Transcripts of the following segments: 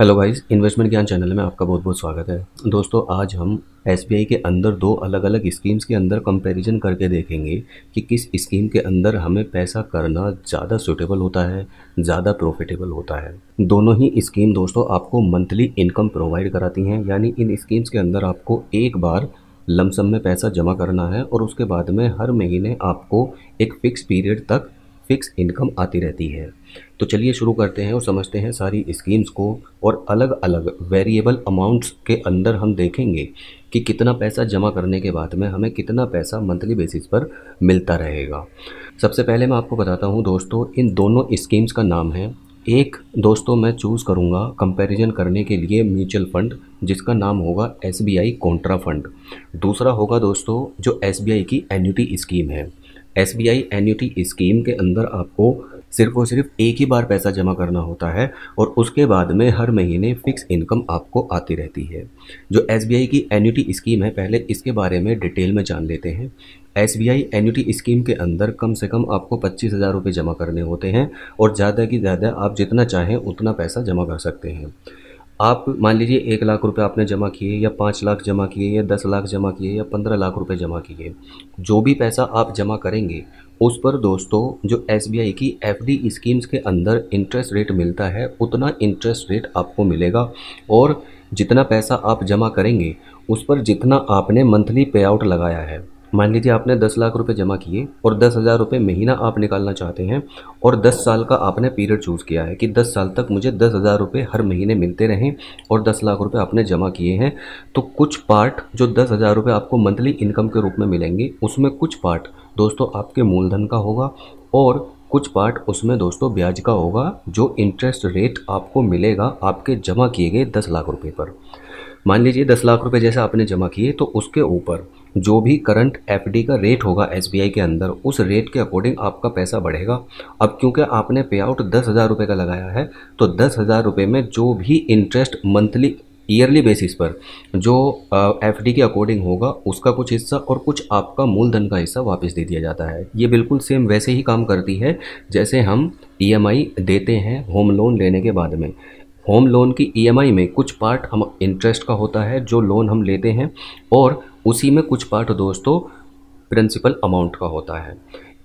hello guys investment Gyan channel में आपका बहुत बहुत स्वागत है दोस्तों आज हम एस के अंदर दो अलग अलग स्कीम्स के अंदर कंपैरिजन करके देखेंगे कि किस स्कीम के अंदर हमें पैसा करना ज़्यादा सुटेबल होता है ज़्यादा प्रॉफिटेबल होता है दोनों ही स्कीम दोस्तों आपको मंथली इनकम प्रोवाइड कराती हैं यानी इन स्कीम्स के अंदर आपको एक बार लमसम में पैसा जमा करना है और उसके बाद में हर महीने आपको एक फिक्स पीरियड तक फिक्स इनकम आती रहती है तो चलिए शुरू करते हैं और समझते हैं सारी स्कीम्स को और अलग अलग वेरिएबल अमाउंट्स के अंदर हम देखेंगे कि कितना पैसा जमा करने के बाद में हमें कितना पैसा मंथली बेसिस पर मिलता रहेगा सबसे पहले मैं आपको बताता हूँ दोस्तों इन दोनों स्कीम्स का नाम है एक दोस्तों मैं चूज़ करूँगा कंपैरिजन करने के लिए म्यूचुअल फंड जिसका नाम होगा S B I contra fund दूसरा होगा दोस्तों जो एस बी आई की एन्यूटी स्कीम है S B I annuity scheme के अंदर आपको सिर्फ और सिर्फ एक ही बार पैसा जमा करना होता है और उसके बाद में हर महीने फिक्स इनकम आपको आती रहती है जो एस की एन्यूटी स्कीम है पहले इसके बारे में डिटेल में जान लेते हैं एस बी आई स्कीम के अंदर कम से कम आपको पच्चीस हज़ार रुपये जमा करने होते हैं और ज़्यादा की ज़्यादा आप जितना चाहें उतना पैसा जमा कर सकते हैं आप मान लीजिए एक लाख रुपए आपने जमा किए या पाँच लाख जमा किए या दस लाख जमा किए या पंद्रह लाख रुपए जमा किए जो भी पैसा आप जमा करेंगे उस पर दोस्तों जो एस की एफ स्कीम्स के अंदर इंटरेस्ट रेट मिलता है उतना इंटरेस्ट रेट आपको मिलेगा और जितना पैसा आप जमा करेंगे उस पर जितना आपने मंथली पे आउट लगाया है मान लीजिए आपने दस लाख रुपए जमा किए और दस हज़ार रुपये महीना आप निकालना चाहते हैं और दस साल का आपने पीरियड चूज़ किया है कि दस साल तक मुझे दस हज़ार रुपये हर महीने मिलते रहें और दस लाख रुपये आपने जमा किए हैं तो कुछ पार्ट जो दस हज़ार रुपये आपको मंथली इनकम के रूप में मिलेंगे उसमें कुछ पार्ट दोस्तों आपके मूलधन का होगा और कुछ पार्ट उसमें दोस्तों ब्याज का होगा जो इंटरेस्ट रेट आपको मिलेगा आपके जमा किए गए दस लाख रुपये पर मान लीजिए दस लाख रुपए जैसे आपने जमा किए तो उसके ऊपर जो भी करंट एफडी का रेट होगा एसबीआई के अंदर उस रेट के अकॉर्डिंग आपका पैसा बढ़ेगा अब क्योंकि आपने पे आउट दस हज़ार रुपये का लगाया है तो दस हज़ार रुपये में जो भी इंटरेस्ट मंथली ईयरली बेसिस पर जो एफ डी के अकॉर्डिंग होगा उसका कुछ हिस्सा और कुछ आपका मूलधन का हिस्सा वापस दे दिया जाता है ये बिल्कुल सेम वैसे ही काम करती है जैसे हम ई e देते हैं होम लोन लेने के बाद में होम लोन की ईएमआई e में कुछ पार्ट हम इंटरेस्ट का होता है जो लोन हम लेते हैं और उसी में कुछ पार्ट दोस्तों प्रिंसिपल अमाउंट का होता है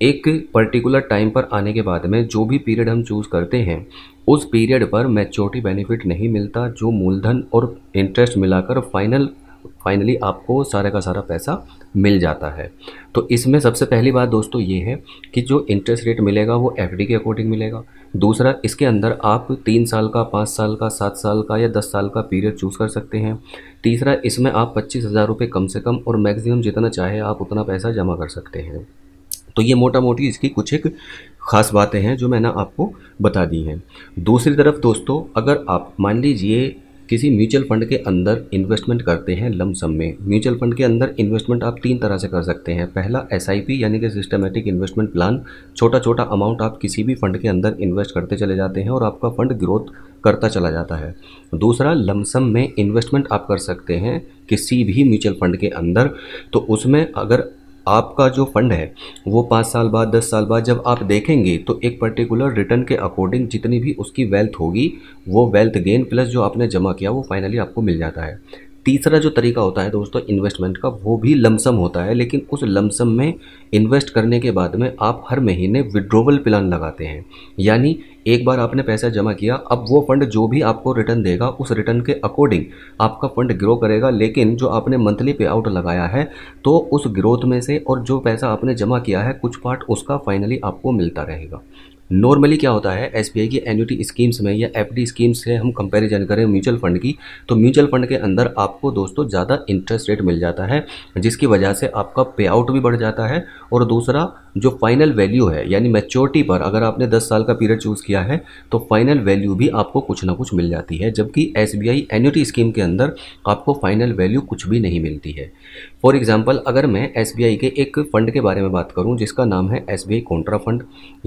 एक पर्टिकुलर टाइम पर आने के बाद में जो भी पीरियड हम चूज़ करते हैं उस पीरियड पर मैच्योरिटी बेनिफिट नहीं मिलता जो मूलधन और इंटरेस्ट मिलाकर फाइनल फाइनली आपको सारा का सारा पैसा मिल जाता है तो इसमें सबसे पहली बात दोस्तों ये है कि जो इंटरेस्ट रेट मिलेगा वो एफ के अकॉर्डिंग मिलेगा दूसरा इसके अंदर आप तीन साल का पाँच साल का सात साल का या दस साल का पीरियड चूज़ कर सकते हैं तीसरा इसमें आप पच्चीस हज़ार रुपये कम से कम और मैक्सिमम जितना चाहे आप उतना पैसा जमा कर सकते हैं तो ये मोटा मोटी इसकी कुछ एक खास बातें हैं जो मैंने आपको बता दी हैं दूसरी तरफ दोस्तों अगर आप मान लीजिए किसी म्यूचुअल फंड के अंदर इन्वेस्टमेंट करते हैं लमसम में म्यूचुअल फंड के अंदर इन्वेस्टमेंट आप तीन तरह से कर सकते हैं पहला एस यानी कि सिस्टमेटिक इन्वेस्टमेंट प्लान छोटा छोटा अमाउंट आप किसी भी फंड के अंदर इन्वेस्ट करते चले जाते हैं और आपका फंड ग्रोथ करता चला जाता है दूसरा लमसम में इन्वेस्टमेंट आप कर सकते हैं किसी भी म्यूचुअल फंड के अंदर तो उसमें अगर आपका जो फंड है वो पाँच साल बाद दस साल बाद जब आप देखेंगे तो एक पर्टिकुलर रिटर्न के अकॉर्डिंग जितनी भी उसकी वेल्थ होगी वो वेल्थ गेन प्लस जो आपने जमा किया वो फाइनली आपको मिल जाता है तीसरा जो तरीका होता है दोस्तों इन्वेस्टमेंट का वो भी लमसम होता है लेकिन उस लमसम में इन्वेस्ट करने के बाद में आप हर महीने विड्रोवल प्लान लगाते हैं यानी एक बार आपने पैसा जमा किया अब वो फंड जो भी आपको रिटर्न देगा उस रिटर्न के अकॉर्डिंग आपका फंड ग्रो करेगा लेकिन जो आपने मंथली पे आउट लगाया है तो उस ग्रोथ में से और जो पैसा आपने जमा किया है कुछ पार्ट उसका फाइनली आपको मिलता रहेगा नॉर्मली क्या होता है एस की एन्यूटी स्कीम्स में या एफ स्कीम्स से हम कंपेरिजन करें म्यूचुअल फंड की तो म्यूचुअल फंड के अंदर आपको दोस्तों ज़्यादा इंटरेस्ट रेट मिल जाता है जिसकी वजह से आपका पे आउट भी बढ़ जाता है और दूसरा जो फाइनल वैल्यू है यानी मेच्योरिटी पर अगर आपने 10 साल का पीरियड चूज़ किया है तो फाइनल वैल्यू भी आपको कुछ ना कुछ मिल जाती है जबकि S B I annuity scheme के अंदर आपको फाइनल वैल्यू कुछ भी नहीं मिलती है फॉर एग्जाम्पल अगर मैं एस बी आई के एक फ़ंड के बारे में बात करूँ जिसका नाम है S B I contra fund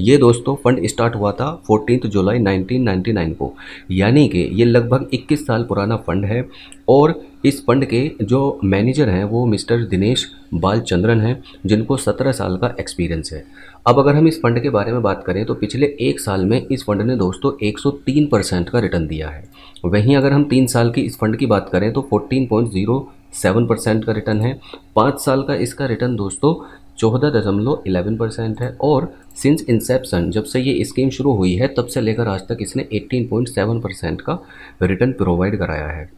ये दोस्तों फंड स्टार्ट हुआ था फोर्टीन जुलाई नाइनटीन को यानी कि ये लगभग इक्कीस साल पुराना फंड है और इस फंड के जो मैनेजर हैं वो मिस्टर दिनेश बालचंद्रन हैं जिनको 17 साल का एक्सपीरियंस है अब अगर हम इस फंड के बारे में बात करें तो पिछले एक साल में इस फंड ने दोस्तों 103 परसेंट का रिटर्न दिया है वहीं अगर हम तीन साल की इस फंड की बात करें तो 14.07 परसेंट का रिटर्न है पाँच साल का इसका रिटर्न दोस्तों चौदह दशमलव इलेवन परसेंट है और सिंस इंसेप्शन जब से ये स्कीम शुरू हुई है तब से लेकर आज तक इसने एट्टीन पॉइंट सेवन परसेंट का रिटर्न प्रोवाइड कराया है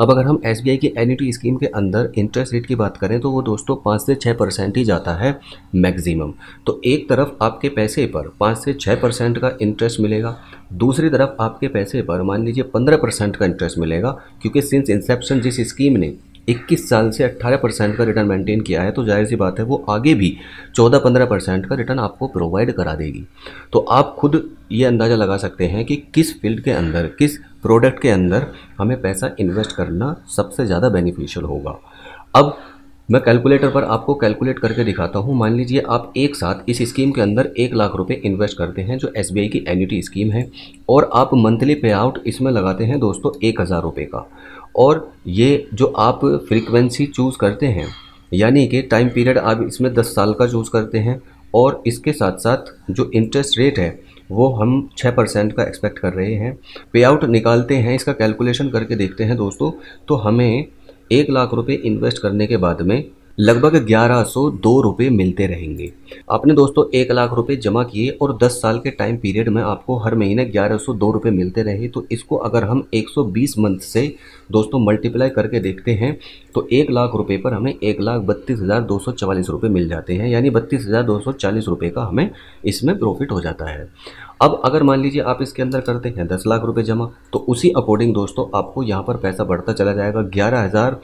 अब अगर हम एस की एन स्कीम के अंदर इंटरेस्ट रेट की बात करें तो वो दोस्तों पाँच से छः परसेंट ही जाता है मैक्सिमम तो एक तरफ आपके पैसे पर पाँच से छः परसेंट का इंटरेस्ट मिलेगा दूसरी तरफ आपके पैसे पर मान लीजिए पंद्रह परसेंट का इंटरेस्ट मिलेगा क्योंकि सिंस इंसेप्शन जिस स्कीम ने 21 साल से 18 परसेंट का रिटर्न मेंटेन किया है तो जाहिर सी बात है वो आगे भी 14-15 परसेंट का रिटर्न आपको प्रोवाइड करा देगी तो आप खुद ये अंदाज़ा लगा सकते हैं कि किस फील्ड के अंदर किस प्रोडक्ट के अंदर हमें पैसा इन्वेस्ट करना सबसे ज़्यादा बेनिफिशियल होगा अब मैं कैलकुलेटर पर आपको कैलकुलेट करके दिखाता हूँ मान लीजिए आप एक साथ इस स्कीम के अंदर एक लाख रुपए इन्वेस्ट करते हैं जो एस की एन्यूटी स्कीम है और आप मंथली पे आउट इसमें लगाते हैं दोस्तों एक हज़ार रुपये का और ये जो आप फ्रीक्वेंसी चूज़ करते हैं यानी कि टाइम पीरियड आप इसमें दस साल का चूज़ करते हैं और इसके साथ साथ जो इंटरेस्ट रेट है वो हम छः परसेंट का एक्सपेक्ट कर रहे हैं पे आउट निकालते हैं इसका कैलकुलेशन करके देखते हैं दोस्तों तो हमें एक लाख रुपए इन्वेस्ट करने के बाद में लगभग ग्यारह सौ दो रुपये मिलते रहेंगे आपने दोस्तों एक लाख रुपए जमा किए और दस साल के टाइम पीरियड में आपको हर महीने ग्यारह सौ दो रुपये मिलते रहे तो इसको अगर हम एक सौ बीस मंथ से दोस्तों मल्टीप्लाई करके देखते हैं तो एक लाख रुपए पर हमें एक लाख बत्तीस हज़ार दो सौ चवालीस रुपये मिल जाते हैं यानी बत्तीस हज़ार दो सौ चालीस रुपये का हमें इसमें प्रॉफिट हो जाता है अब अगर मान लीजिए आप इसके अंदर करते हैं दस लाख रुपये जमा तो उसी अकॉर्डिंग दोस्तों आपको यहाँ पर पैसा बढ़ता चला जाएगा ग्यारह हज़ार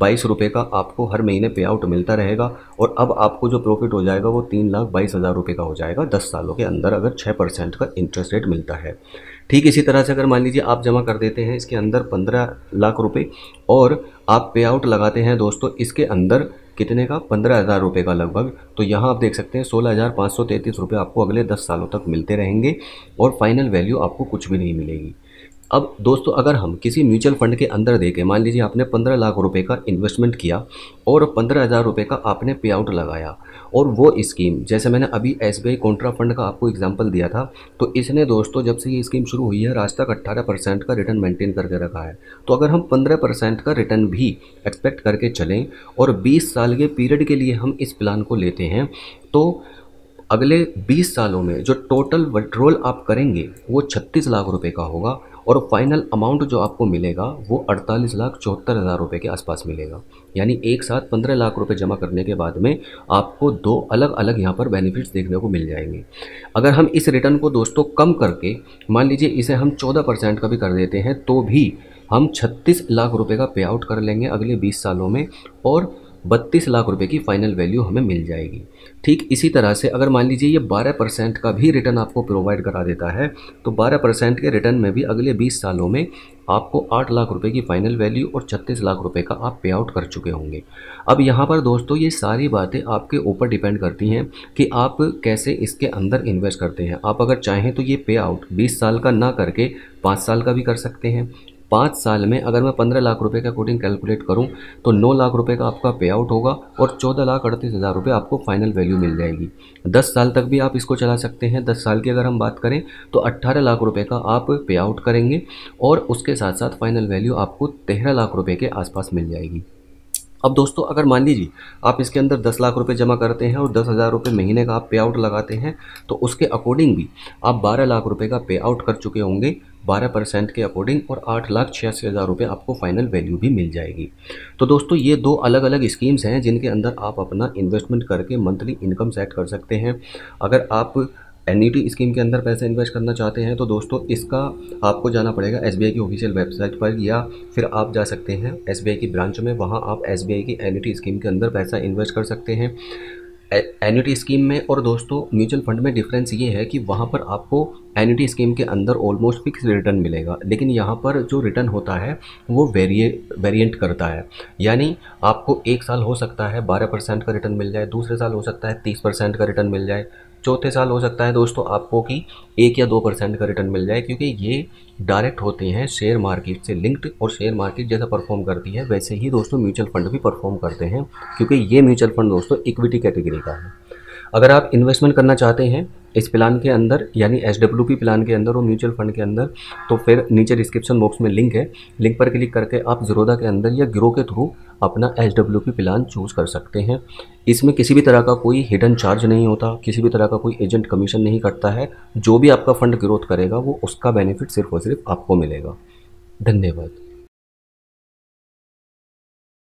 बाईस रुपये का आपको हर महीने पे आउट मिलता रहेगा और अब आपको जो प्रॉफिट हो जाएगा वो तीन लाख बाईस हज़ार रुपये का हो जाएगा दस सालों के अंदर अगर छः परसेंट का इंटरेस्ट रेट मिलता है ठीक इसी तरह से अगर मान लीजिए आप जमा कर देते हैं इसके अंदर पंद्रह लाख रुपये और आप पे आउट लगाते हैं दोस्तों इसके अंदर कितने का पंद्रह हज़ार रुपये का लगभग तो यहाँ आप देख सकते हैं सोलह हज़ार पाँच सौ तैंतीस रुपये आपको अगले दस सालों तक मिलते रहेंगे और फाइनल वैल्यू आपको कुछ भी नहीं मिलेगी अब दोस्तों अगर हम किसी म्यूचुअल फंड के अंदर देखें मान लीजिए आपने पंद्रह लाख रुपए का इन्वेस्टमेंट किया और पंद्रह हज़ार रुपये का आपने पे आउट लगाया और वो स्कीम जैसे मैंने अभी एस बी कॉन्ट्रा फंड का आपको एग्जाम्पल दिया था तो इसने दोस्तों जब से ये स्कीम शुरू हुई है आज तक अट्ठारह परसेंट का रिटर्न मेंटेन करके रखा है तो अगर हम पंद्रह परसेंट का रिटर्न भी एक्सपेक्ट करके चलें और बीस साल के पीरियड के लिए हम इस प्लान को लेते हैं तो अगले 20 सालों में जो टोटल विड्रोल आप करेंगे वो 36 लाख रुपए का होगा और फाइनल अमाउंट जो आपको मिलेगा वो अड़तालीस लाख चौहत्तर हज़ार रुपये के आसपास मिलेगा यानी एक साथ पंद्रह लाख रुपए जमा करने के बाद में आपको दो अलग अलग यहाँ पर बेनिफिट्स देखने को मिल जाएंगे अगर हम इस रिटर्न को दोस्तों कम करके मान लीजिए इसे हम चौदह परसेंट का भी कर देते हैं तो भी हम छत्तीस लाख रुपये का पे आउट कर लेंगे अगले बीस सालों में और बत्तीस लाख रुपए की फाइनल वैल्यू हमें मिल जाएगी ठीक इसी तरह से अगर मान लीजिए ये बारह परसेंट का भी रिटर्न आपको प्रोवाइड करा देता है तो बारह परसेंट के रिटर्न में भी अगले बीस सालों में आपको आठ लाख रुपए की फाइनल वैल्यू और छत्तीस लाख रुपए का आप पे आउट कर चुके होंगे अब यहाँ पर दोस्तों ये सारी बातें आपके ऊपर डिपेंड करती हैं कि आप कैसे इसके अंदर इन्वेस्ट करते हैं आप अगर चाहें तो ये पे आउट बीस साल का ना करके पाँच साल का भी कर सकते हैं पाँच साल में अगर मैं पंद्रह लाख रुपए का कोटिंग कैलकुलेट करूं तो नौ लाख रुपए का आपका पे आउट होगा और चौदह लाख अड़तीस हज़ार रुपये आपको फाइनल वैल्यू मिल जाएगी दस साल तक भी आप इसको चला सकते हैं दस साल की अगर हम बात करें तो अट्ठारह लाख रुपये का आप पे आउट करेंगे और उसके साथ साथ फाइनल वैल्यू आपको तेरह लाख रुपये के आसपास मिल जाएगी अब दोस्तों अगर मान लीजिए आप इसके अंदर दस लाख रुपए जमा करते हैं और दस हज़ार रुपये महीने का आप पे आउट लगाते हैं तो उसके अकॉर्डिंग भी आप बारह लाख रुपए का पे आउट कर चुके होंगे बारह परसेंट के अकॉर्डिंग और आठ लाख छियासी हज़ार रुपये आपको फाइनल वैल्यू भी मिल जाएगी तो दोस्तों ये दो अलग अलग स्कीम्स हैं जिनके अंदर आप अपना इन्वेस्टमेंट करके मंथली इनकम सेट कर सकते हैं अगर आप एन स्कीम e के अंदर पैसा इन्वेस्ट करना चाहते हैं तो दोस्तों इसका आपको जाना पड़ेगा एस की ऑफिशियल वेबसाइट पर या फिर आप जा सकते हैं एस की ब्रांच में वहाँ आप एस की एन स्कीम e के अंदर पैसा इन्वेस्ट कर सकते हैं एन स्कीम e में और दोस्तों म्यूचुअल फंड में डिफरेंस ये है कि वहाँ पर आपको एन स्कीम के अंदर ऑलमोस्ट फिक्स रिटर्न मिलेगा लेकिन यहाँ पर जो रिटर्न होता है वो वेरिए वेरिएंट करता है यानी आपको एक साल हो सकता है बारह परसेंट का रिटर्न मिल जाए दूसरे साल हो सकता है तीस परसेंट का रिटर्न मिल जाए चौथे साल हो सकता है दोस्तों आपको कि एक या दो परसेंट का रिटर्न मिल जाए क्योंकि ये डायरेक्ट होते हैं शेयर मार्केट से लिंक्ड और शेयर मार्केट जैसा परफॉर्म करती है वैसे ही दोस्तों म्यूचुअल फंड भी परफॉर्म करते हैं क्योंकि ये म्यूचुअल फंड दोस्तों इक्विटी कैटेगरी का है अगर आप इन्वेस्टमेंट करना चाहते हैं इस प्लान के अंदर यानी एच डब्ल्यू पी प्लान के अंदर और म्यूचुअल फंड के अंदर तो फिर नीचे डिस्क्रिप्शन बॉक्स में लिंक है लिंक पर क्लिक करके आप जीरोदा के अंदर या ग्रो के थ्रू अपना H W P plan choose कर सकते हैं इसमें किसी भी तरह का कोई हिडन चार्ज नहीं होता किसी भी तरह का कोई एजेंट कमीशन नहीं कटता है जो भी आपका फ़ंड ग्रोथ करेगा वो उसका बेनिफिट सिर्फ और सिर्फ आपको मिलेगा धन्यवाद